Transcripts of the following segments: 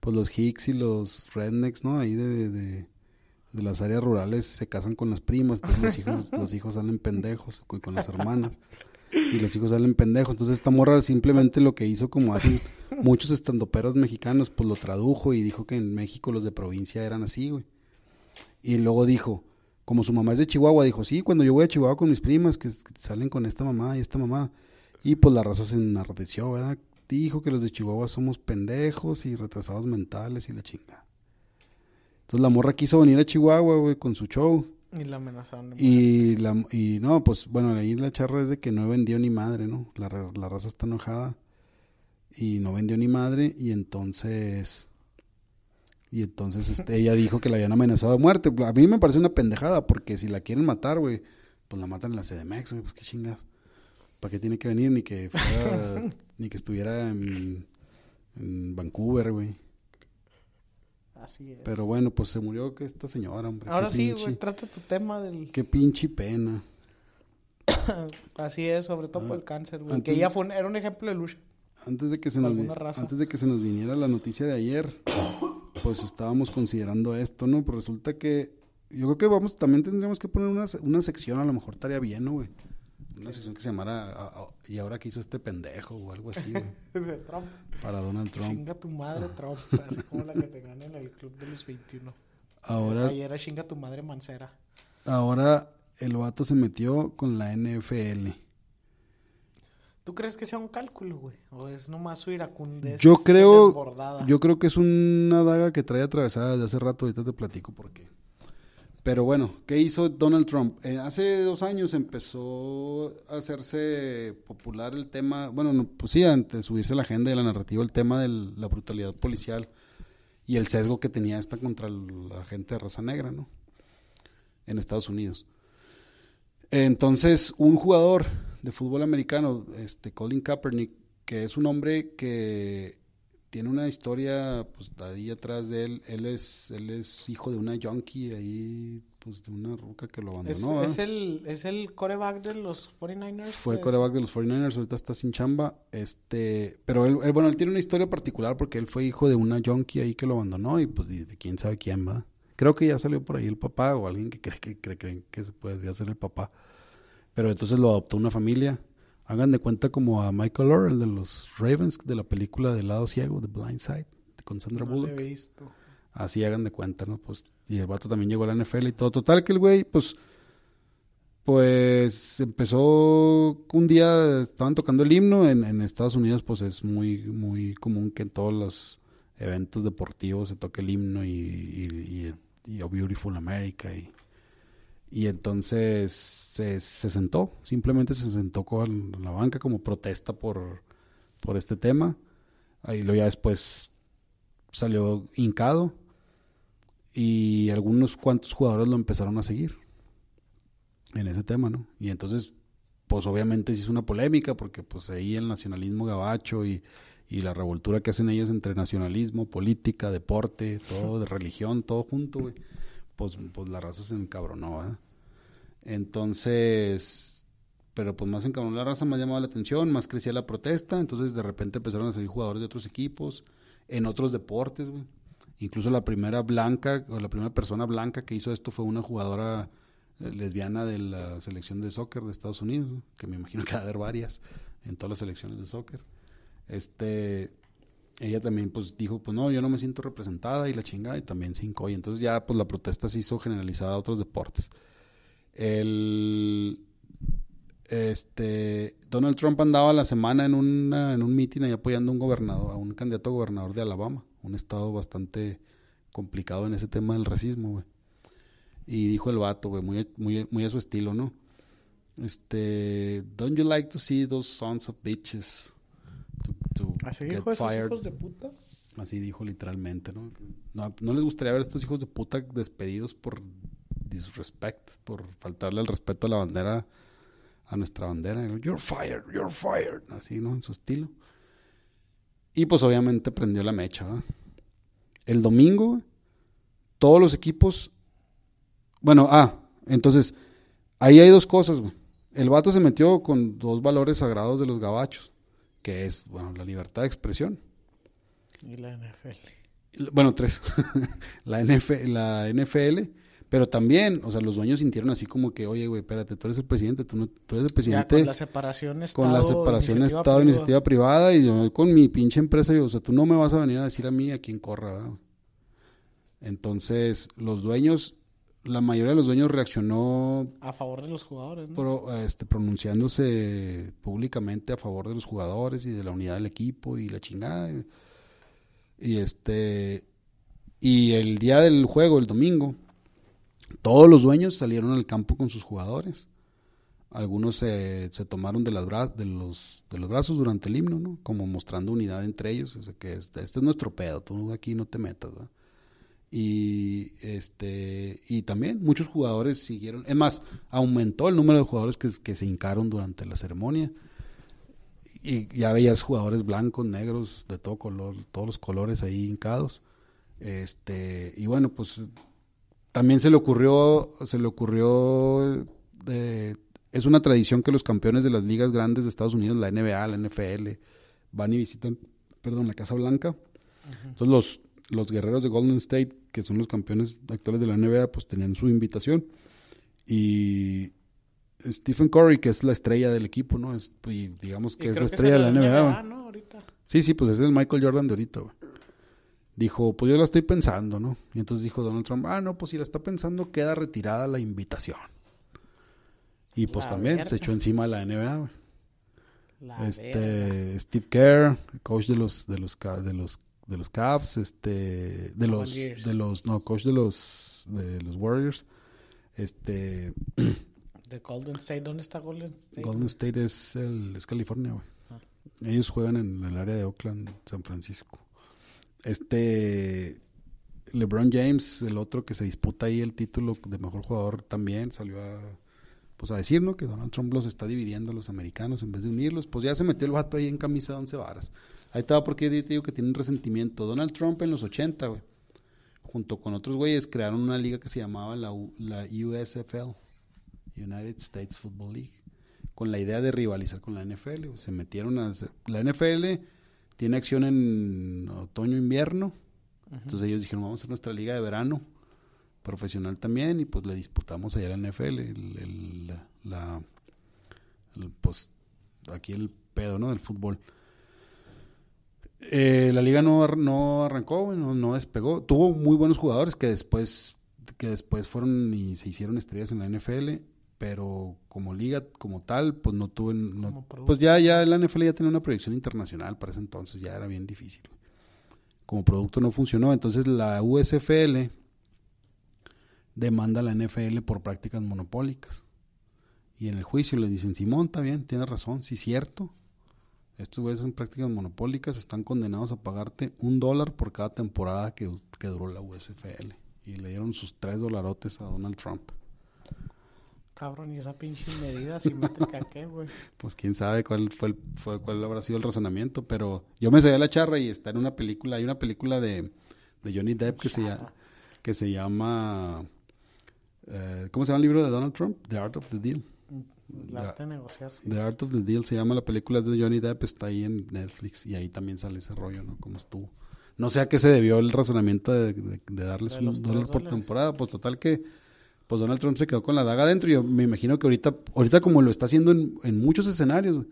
pues los hicks y los rednecks, ¿no? Ahí de, de, las áreas rurales se casan con las primas, los hijos, los hijos salen pendejos con, las hermanas. Y los hijos salen pendejos. Entonces esta morra simplemente lo que hizo como hacen muchos estandoperos mexicanos, pues lo tradujo y dijo que en México los de provincia eran así, güey. Y luego dijo, como su mamá es de Chihuahua, dijo, sí, cuando yo voy a Chihuahua con mis primas, que, que salen con esta mamá y esta mamá. Y pues la raza se enardeció, ¿verdad? dijo que los de Chihuahua somos pendejos y retrasados mentales y la chinga. Entonces la morra quiso venir a Chihuahua, güey, con su show. Y la amenazaron. Y, y no, pues bueno, ahí la charra es de que no vendió ni madre, ¿no? La, raza está enojada. Y no vendió ni madre. Y entonces. Y entonces este, ella dijo que la habían amenazado de muerte. A mí me parece una pendejada, porque si la quieren matar, güey, pues la matan en la CDMX, güey, pues qué chingas. ¿para qué tiene que venir? Ni que ni que estuviera en, Vancouver, güey. Así es. Pero bueno, pues se murió que esta señora, hombre. Ahora sí, güey, trata tu tema del... Qué pinche pena. Así es, sobre todo ah, por el cáncer, güey. Aunque ella fue, era un ejemplo de lucha. Antes de, que se nos, antes de que se nos viniera la noticia de ayer, pues estábamos considerando esto, ¿no? Pues resulta que yo creo que vamos, también tendríamos que poner una, una sección, a lo mejor estaría bien, ¿no, güey? una sección que se llamara ¿Y ahora que hizo este pendejo? o algo así. Para Donald Trump. Chinga tu madre, ah. Trump. Así como la que tengan en el Club de los 21. Ahora. era chinga tu madre, Mancera. Ahora el vato se metió con la NFL. ¿Tú crees que sea un cálculo, güey? ¿O es nomás su iracundez yo creo, Yo creo que es una daga que trae atravesada desde hace rato. Ahorita te platico por qué. Pero bueno, ¿qué hizo Donald Trump? Eh, hace dos años empezó a hacerse popular el tema, bueno, no, pues sí, antes de subirse la agenda y la narrativa, el tema de la brutalidad policial y el sesgo que tenía esta contra la gente de raza negra, ¿no? En Estados Unidos. Entonces, un jugador de fútbol americano, este Colin Kaepernick, que es un hombre que tiene una historia, pues, ahí atrás de él, él es, él es hijo de una junkie ahí pues de una ruca que lo abandonó. Es, es ¿eh? el, es el coreback de los 49ers. Fue pues. coreback de los 49ers, ahorita está sin chamba. Este, pero él, bueno, él tiene una historia particular porque él fue hijo de una junkie ahí que lo abandonó y pues de, quién sabe quién va. Creo que ya salió por ahí el papá o alguien que cree que creen que se podría ser el papá. Pero entonces lo adoptó una familia. Hagan de cuenta como a Michael Orr, el de los Ravens, de la película del lado ciego, The Blind Side, con Sandra Bullock. Así hagan de cuenta, ¿no? Pues y el vato también llegó a la NFL y todo. Total que el güey, pues, pues empezó un día, estaban tocando el himno. En, Estados Unidos, pues es muy, muy común que en todos los eventos deportivos se toque el himno y, y, y, oh, Beautiful America y... Y entonces se, sentó, simplemente se sentó con la banca como protesta por, por este tema. Ahí lo ya después salió hincado y algunos cuantos jugadores lo empezaron a seguir en ese tema, ¿no? Y entonces, pues obviamente se hizo una polémica porque pues ahí el nacionalismo gabacho y, la revoltura que hacen ellos entre nacionalismo, política, deporte, todo, de religión, todo junto, güey. Pues, pues la raza se encabronó, ¿verdad? Entonces, pero pues más encabronó la raza, más llamaba la atención, más crecía la protesta, entonces de repente empezaron a salir jugadores de otros equipos, en otros deportes, güey. Incluso la primera blanca o la primera persona blanca que hizo esto fue una jugadora eh, lesbiana de la selección de soccer de Estados Unidos, que me imagino que va a haber varias en todas las selecciones de soccer. Este, ella también pues dijo, pues no, yo no me siento representada y la chingada y también cinco y entonces ya pues la protesta se hizo generalizada a otros deportes. El este, Donald Trump andaba la semana en, en un mitin ahí apoyando a un gobernador, a un candidato a gobernador de Alabama, un estado bastante complicado en ese tema del racismo, güey. Y dijo el vato, güey, muy, muy, a su estilo, ¿no? Este, don't you like to see those sons of bitches to, ¿Así dijo esos hijos de puta? Así dijo literalmente, ¿no? ¿no? ¿no? les gustaría ver a estos hijos de puta despedidos por disrespect, por faltarle el respeto a la bandera a nuestra bandera. You're fired, you're fired. Así, ¿no? En su estilo. Y pues obviamente prendió la mecha, ¿verdad? El domingo, todos los equipos. Bueno, ah, entonces, ahí hay dos cosas, güey. El vato se metió con dos valores sagrados de los gabachos, que es, bueno, la libertad de expresión. Y la NFL. Bueno, tres. la, NFL la NFL pero también, o sea, los dueños sintieron así como que, oye, güey, espérate, tú eres el presidente, tú, no, tú eres el presidente. Ya, con la separación Estado. Con la separación Estado, iniciativa privada y con mi pinche empresa, yo, o sea, tú no me vas a venir a decir a mí a quién corra, Entonces, los dueños, la mayoría de los dueños reaccionó. A favor de los jugadores, ¿no? Este, pronunciándose públicamente a favor de los jugadores y de la unidad del equipo y la chingada. y este. Y el día del juego, el domingo todos los dueños salieron al campo con sus jugadores. Algunos se, tomaron de, los, brazos durante el himno, ¿no? Como mostrando unidad entre ellos. que este, es nuestro pedo, tú aquí no te metas, Y, este, y también muchos jugadores siguieron. Es más, aumentó el número de jugadores que, se hincaron durante la ceremonia. Y ya veías jugadores blancos, negros, de todo color, todos los colores ahí hincados. Este, y bueno, pues también se le ocurrió, se le ocurrió, eh, es una tradición que los campeones de las ligas grandes de Estados Unidos, la NBA, la NFL, van y visitan, perdón, la Casa Blanca. Entonces los, los guerreros de Golden State, que son los campeones actuales de la NBA, pues tenían su invitación. Y Stephen Curry, que es la estrella del equipo, ¿no? y digamos que es la estrella de la NBA. Sí, sí, pues es el Michael Jordan de ahorita, dijo, pues yo la estoy pensando, ¿no? Y entonces dijo Donald Trump, ah, no, pues si la está pensando, queda retirada la invitación. Y pues también se echó encima la NBA. este, Steve Kerr, coach de los, de los, de los, de los Cavs, este, de los, de los, no, coach de los, de los Warriors, este. De Golden State, ¿dónde está Golden State? Golden State es, el, es California, güey. Ah. Ellos juegan en el área de Oakland, San Francisco. Este LeBron James, el otro que se disputa ahí el título de mejor jugador también, salió a pues a decir, ¿no? Que Donald Trump los está dividiendo a los americanos en vez de unirlos. Pues ya se metió el vato ahí en camisa de once varas. Ahí estaba porque te digo que tiene un resentimiento. Donald Trump en los 80, güey, junto con otros güeyes, crearon una liga que se llamaba la, USFL, United States Football League, con la idea de rivalizar con la NFL. Se metieron a... La NFL tiene acción en otoño-invierno. Entonces ellos dijeron, vamos a hacer nuestra liga de verano profesional también y pues le disputamos allá en la NFL, el, pues aquí el pedo, ¿no? Del fútbol. Eh, la liga no, no arrancó, no, no, despegó. Tuvo muy buenos jugadores que después, que después fueron y se hicieron estrellas en la NFL pero como liga como tal, pues no tuve, pues ya, ya la NFL ya tenía una proyección internacional para ese entonces, ya era bien difícil. Como producto no funcionó, entonces la USFL demanda a la NFL por prácticas monopólicas. Y en el juicio le dicen, Simón, está bien, tienes razón, sí es cierto. Estos son prácticas monopólicas, están condenados a pagarte un dólar por cada temporada que, que duró la USFL. Y le dieron sus tres dolarotes a Donald Trump cabrón, y esa pinche medida simétrica qué, güey. Pues quién sabe cuál fue, cuál habrá sido el razonamiento, pero yo me a la charra y está en una película, hay una película de, Johnny Depp que se llama que se llama eh, ¿cómo se llama el libro de Donald Trump? The Art of the Deal. La arte de negociar. The Art of the Deal se llama la película de Johnny Depp, está ahí en Netflix y ahí también sale ese rollo, ¿no? Como estuvo. No sé a qué se debió el razonamiento de, darles unos un dólar por temporada, pues total que pues Donald Trump se quedó con la daga adentro. Y yo me imagino que ahorita, ahorita como lo está haciendo en, muchos escenarios,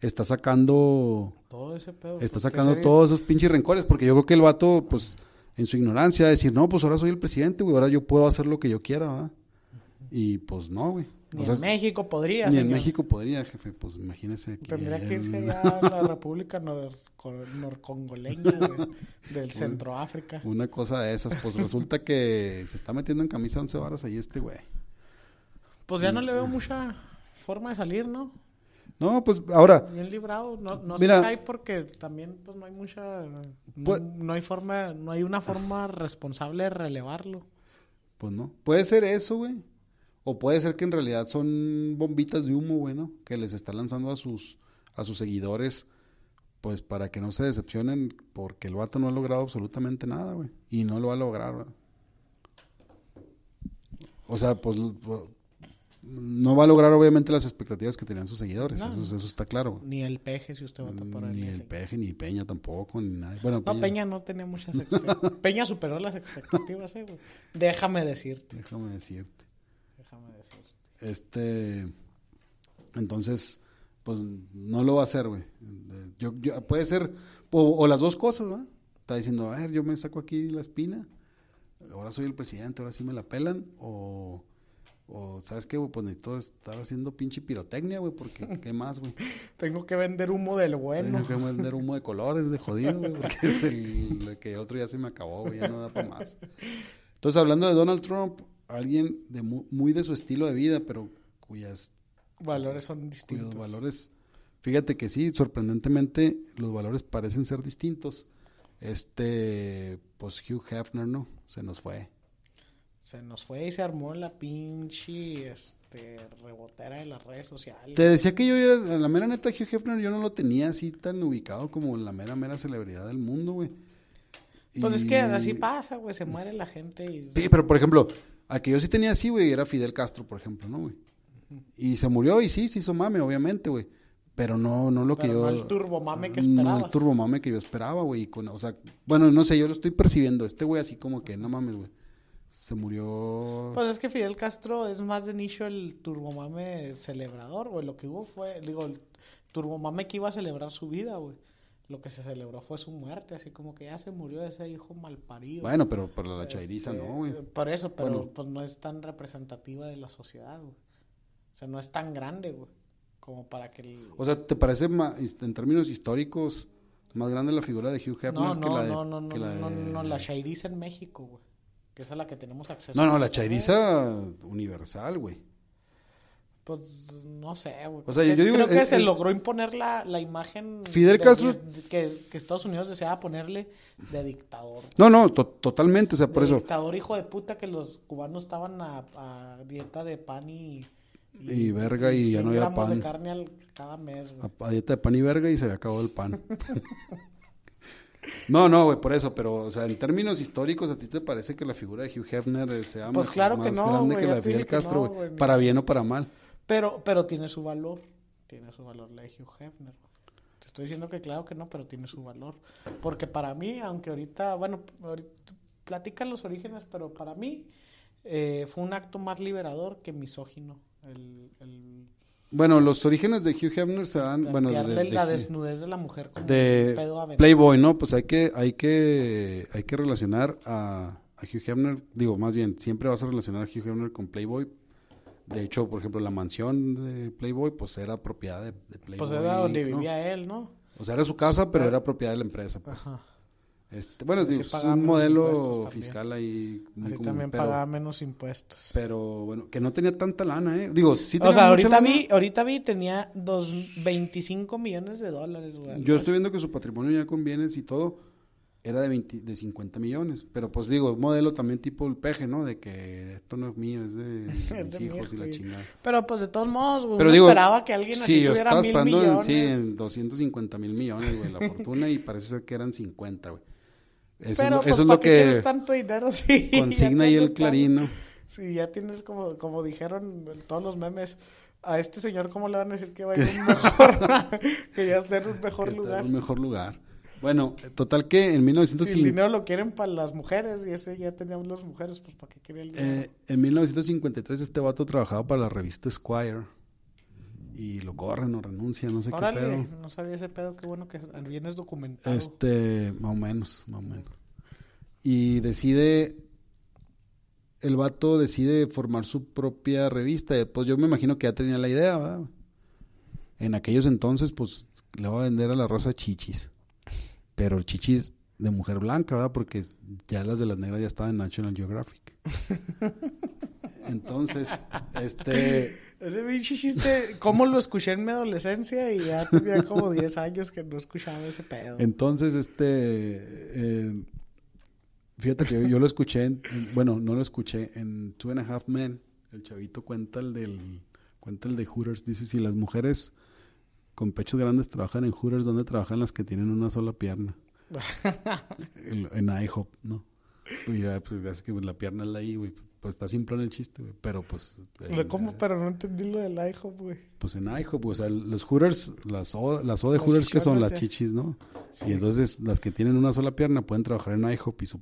está sacando. Todo ese pedo. Está sacando todos esos pinches rencores, porque yo creo que el vato, pues, en su ignorancia, decir, no, pues ahora soy el presidente, güey, ahora yo puedo hacer lo que yo quiera, ¿verdad? Y pues no, güey. Ni en México podría. Ni en México podría, jefe. Pues imagínese. Que Tendría que irse ya a la República Norcongoleña nor del Centro África. Una cosa de esas. Pues resulta que se está metiendo en camisa 11 varas ahí este güey. Pues ya no le veo mucha forma de salir, ¿no? No, pues ahora. Bien librado, no, no se porque también pues no hay mucha. no, pues hay forma, no hay una forma responsable de relevarlo. Pues no. Puede ser eso, güey. O puede ser que en realidad son bombitas de humo, bueno, que les está lanzando a sus, a sus seguidores, pues para que no se decepcionen, porque el vato no ha logrado absolutamente nada, güey. Y no lo va a lograr, O sea, pues, no va a lograr obviamente las expectativas que tenían sus seguidores, eso, está claro. Ni el peje si usted vota por ahí. Ni el peje, ni Peña tampoco, ni nadie. Bueno, no, Peña... no tenía muchas expectativas. Peña superó las expectativas, eh, güey. Déjame decirte. Déjame decirte. Este, entonces, pues no lo va a hacer, güey. Yo, puede ser, o, las dos cosas, ¿va? Está diciendo, a ver, yo me saco aquí la espina, ahora soy el presidente, ahora sí me la pelan, o, ¿sabes qué, güey? Pues necesito estar haciendo pinche pirotecnia, güey, porque ¿qué más, güey? Tengo que vender humo del bueno. Tengo que vender humo de colores, de jodido, güey, porque que otro ya se me acabó, güey, ya no da para más. Entonces, hablando de Donald Trump, alguien de muy, de su estilo de vida, pero cuyas valores son distintos. valores, fíjate que sí, sorprendentemente los valores parecen ser distintos. Este, pues Hugh Hefner, ¿no? Se nos fue. Se nos fue y se armó la pinche este, rebotera de las redes sociales. Te decía que yo era, la mera neta, Hugh Hefner, yo no lo tenía así tan ubicado como la mera, mera celebridad del mundo, güey. Pues es que así pasa, güey, se muere la gente. Y... Sí, pero por ejemplo, al que yo sí tenía así, güey, era Fidel Castro, por ejemplo, ¿no, güey? Y se murió y sí, se hizo mame, obviamente, güey. Pero no, no lo que yo... No el turbomame que esperaba. No el turbomame que yo esperaba, güey. o sea, bueno, no sé, yo lo estoy percibiendo. Este güey así como que, no mames, güey. Se murió... Pues es que Fidel Castro es más de nicho el turbomame celebrador, güey. Lo que hubo fue, digo, el turbomame que iba a celebrar su vida, güey lo que se celebró fue su muerte, así como que ya se murió ese hijo malparido. Bueno, pero para la este, no, güey. Por eso, pero pues no es tan representativa de la sociedad, güey. O sea, no es tan grande, güey, como para que... El... O sea, ¿te parece más, en términos históricos más grande la figura de Hugh Hefner que la de, No, no, no, no, la chairiza en México, güey. Que es a la que tenemos acceso. No, no, la chairiza universal, güey. Pues no sé, güey. O sea, yo digo, creo que eh, se eh, logró imponer la, imagen Fidel Castro que, Estados Unidos deseaba ponerle de dictador. No, no, totalmente, o sea, por eso. Dictador hijo de puta que los cubanos estaban a, dieta de pan y y, verga y ya no había pan. de carne cada mes, güey. A, dieta de pan y verga y se había acabado el pan. No, no, güey, por eso, pero, o sea, en términos históricos, ¿a ti te parece que la figura de Hugh Hefner sea pues más, grande que la de Fidel Castro, para bien o para mal? Pero, pero tiene su valor. Tiene su valor la de Hugh Hefner. Te estoy diciendo que claro que no, pero tiene su valor. Porque para mí, aunque ahorita, bueno, ahorita platican los orígenes, pero para mí eh, fue un acto más liberador que misógino. El, bueno, los orígenes de Hugh Hefner se dan, bueno, de, la desnudez de la mujer con de Playboy, ¿no? Pues hay que, hay que, hay que relacionar a, a Hugh Hefner, digo, más bien, siempre vas a relacionar a Hugh Hefner con Playboy de hecho, por ejemplo, la mansión de Playboy, pues era propiedad de, Playboy. Pues era donde vivía él, ¿no? O sea, era su casa, pero era propiedad de la empresa. Pues. Ajá. Este, bueno, es un modelo fiscal ahí. también pagaba menos impuestos. Pero bueno, que no tenía tanta lana, ¿eh? Digo, sí tenía O sea, ahorita, Vi, ahorita vi tenía dos, 25 millones de dólares, güey. Yo estoy viendo que su patrimonio ya con bienes y todo era de, de 50 millones. Pero pues digo, modelo también tipo el peje, ¿no? De que esto no es mío, es de mis hijos y la chingada. Pero pues de todos modos, güey, esperaba que alguien así tuviera mil millones. sí, en 250 mil millones, güey, la fortuna. y parece ser que eran 50, güey. Eso, Pero, es, pues, eso es lo que... tanto dinero? Sí, consigna y el clarino. Sí, ya tienes como, como dijeron todos los memes, a este señor cómo le van a decir que va a ir mejor, que ya está en un mejor lugar. Está en un mejor lugar. Bueno, total que en 1950... Si el dinero lo quieren para las mujeres, y ese ya teníamos las mujeres, pues ¿para qué quería el dinero? Eh, en 1953 este vato trabajaba para la revista Squire Y lo corren o renuncia, no sé qué pedo. no sabía ese pedo, qué bueno que vienes documentado. Este, más o menos, más o menos. Y decide... El vato decide formar su propia revista. Pues yo me imagino que ya tenía la idea, ¿verdad? En aquellos entonces, pues, le va a vender a la raza chichis pero chichis de mujer blanca, ¿verdad? Porque ya las de las negras ya estaban en National Geographic. Entonces, este... Ese pinche chiste, ¿cómo lo escuché en mi adolescencia? Y ya tenía como 10 años que no escuchaba ese pedo. Entonces, este... Eh, fíjate que yo, lo escuché, en, bueno, no lo escuché, en Two and a Half Men, el chavito cuenta el del... Cuenta el de Hooters, dice, si las mujeres con pechos grandes trabajan en Hooters donde trabajan las que tienen una sola pierna. en IHOP, ¿no? Y pues ya, pues, que pues, la pierna es la I, güey. Pues está simple en el chiste, güey. Pero pues. ¿Cómo? Pero no entendí lo del IHOP, güey. Pues en IHOP, o sea, los Hooters, las O, las o de Hooters que son las chichis, ¿no? Y entonces las que tienen una sola pierna pueden trabajar en IHOP y su